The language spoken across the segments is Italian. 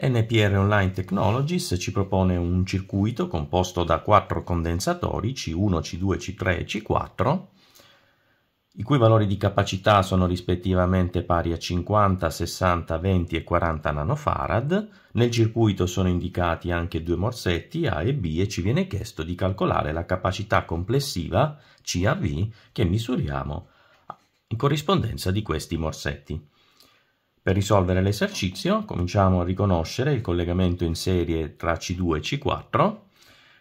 NPR Online Technologies ci propone un circuito composto da quattro condensatori C1, C2, C3 e C4, i cui valori di capacità sono rispettivamente pari a 50, 60, 20 e 40 nanofarad. Nel circuito sono indicati anche due morsetti A e B e ci viene chiesto di calcolare la capacità complessiva CAV che misuriamo in corrispondenza di questi morsetti. Per risolvere l'esercizio cominciamo a riconoscere il collegamento in serie tra C2 e C4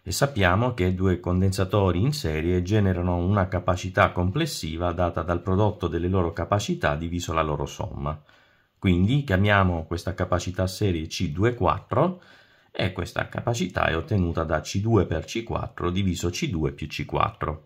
e sappiamo che due condensatori in serie generano una capacità complessiva data dal prodotto delle loro capacità diviso la loro somma. Quindi chiamiamo questa capacità serie c 2 4 e questa capacità è ottenuta da C2 per C4 diviso C2 più C4.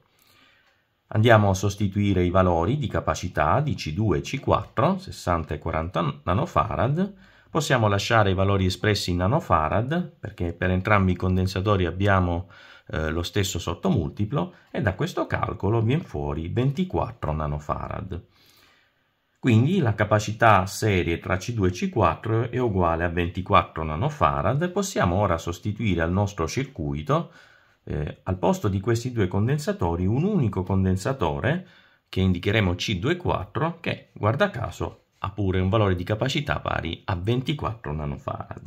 Andiamo a sostituire i valori di capacità di C2 e C4, 60 e 40 nanofarad. Possiamo lasciare i valori espressi in nanofarad, perché per entrambi i condensatori abbiamo eh, lo stesso sottomultiplo, e da questo calcolo viene fuori 24 nanofarad. Quindi la capacità serie tra C2 e C4 è uguale a 24 nanofarad. Possiamo ora sostituire al nostro circuito eh, al posto di questi due condensatori un unico condensatore che indicheremo C24 che guarda caso ha pure un valore di capacità pari a 24 nanofarad.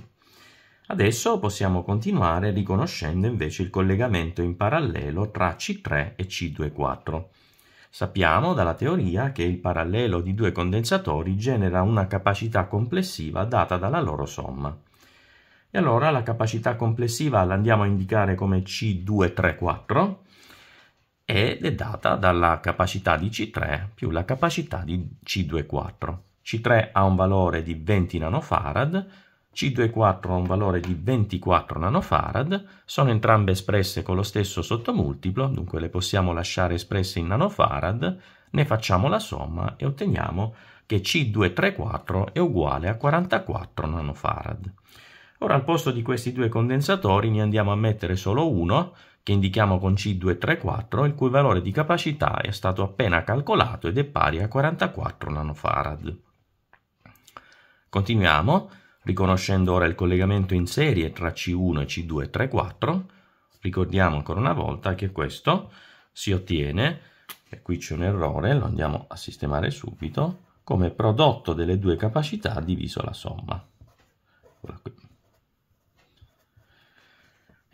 Adesso possiamo continuare riconoscendo invece il collegamento in parallelo tra C3 e C24. Sappiamo dalla teoria che il parallelo di due condensatori genera una capacità complessiva data dalla loro somma e allora la capacità complessiva la andiamo a indicare come C234 ed è data dalla capacità di C3 più la capacità di C24. C3 ha un valore di 20 nanofarad, C24 ha un valore di 24 nanofarad, sono entrambe espresse con lo stesso sottomultiplo, dunque le possiamo lasciare espresse in nanofarad, ne facciamo la somma e otteniamo che C234 è uguale a 44 nanofarad. Ora al posto di questi due condensatori ne andiamo a mettere solo uno, che indichiamo con C234, il cui valore di capacità è stato appena calcolato ed è pari a 44 nanofarad. Continuiamo, riconoscendo ora il collegamento in serie tra C1 e C234. Ricordiamo ancora una volta che questo si ottiene, e qui c'è un errore, lo andiamo a sistemare subito, come prodotto delle due capacità diviso la somma. Eccola qui.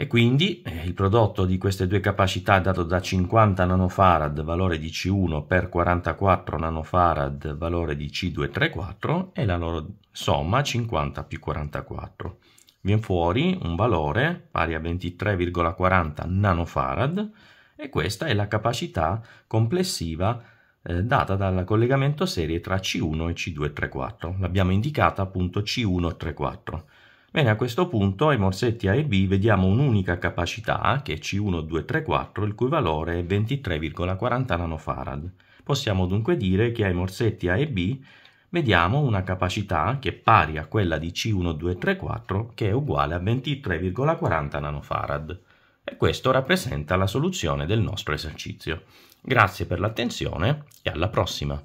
E quindi eh, il prodotto di queste due capacità dato da 50 nanofarad valore di C1 per 44 nanofarad valore di C234 è la loro somma 50 più 44. Viene fuori un valore pari a 23,40 nanofarad e questa è la capacità complessiva eh, data dal collegamento serie tra C1 e C234. L'abbiamo indicata appunto C134. Bene, a questo punto ai morsetti A e B vediamo un'unica capacità, che è C1234, il cui valore è 23,40 nF. Possiamo dunque dire che ai morsetti A e B vediamo una capacità che è pari a quella di C1234, che è uguale a 23,40 nF. E questo rappresenta la soluzione del nostro esercizio. Grazie per l'attenzione e alla prossima!